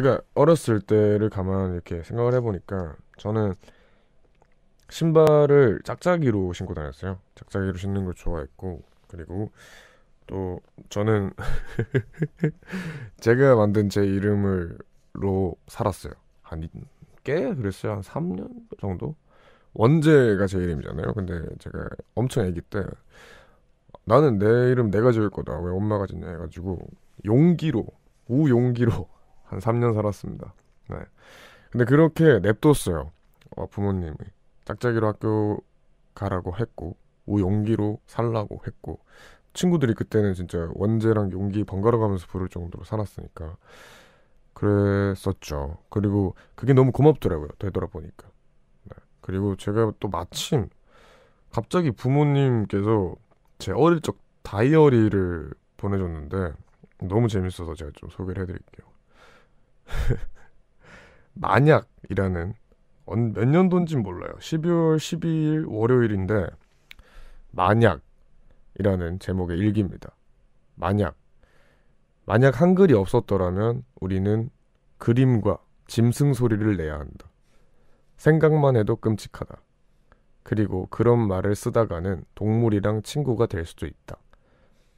제가 어렸을 때를 가만 이렇게 생각을 해보니까 저는 신발을 짝짝이로 신고 다녔어요. 짝짝이로 신는 걸 좋아했고 그리고 또 저는 제가 만든 제 이름으로 살았어요. 한 꽤 그랬어요. 한 3년 정도? 원재가 제 이름이잖아요. 근데 제가 엄청 아기 때 나는 내 이름 내가 네 지을 거다. 왜 엄마가 짓냐 해가지고 용기로 우용기로 한 3년 살았습니다. 네. 근데 그렇게 냅뒀어요. 어, 부모님이. 짝짝이로 학교 가라고 했고, 우용기로 살라고 했고, 친구들이 그때는 진짜 원재랑 용기 번갈아 가면서 부를 정도로 살았으니까. 그랬었죠. 그리고 그게 너무 고맙더라고요. 되돌아보니까. 네. 그리고 제가 또 마침 갑자기 부모님께서 제 어릴 적 다이어리를 보내줬는데 너무 재밌어서 제가 좀 소개를 해드릴게요. 만약이라는 몇 년도인지 몰라요. 12월 12일 월요일인데 만약이라는 제목의 일기입니다. 만약 만약 한글이 없었더라면 우리는 그림과 짐승 소리를 내야 한다. 생각만 해도 끔찍하다. 그리고 그런 말을 쓰다가는 동물이랑 친구가 될 수도 있다.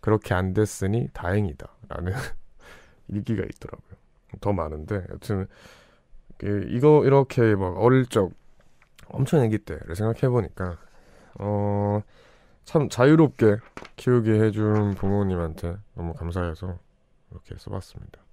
그렇게 안 됐으니 다행이다. 라는 일기가 있더라고요. 더 많은데 여튼 이거 이렇게 막 어릴 적 엄청 애기 때를 생각해 보니까 어참 자유롭게 키우게 해준 부모님한테 너무 감사해서 이렇게 써봤습니다.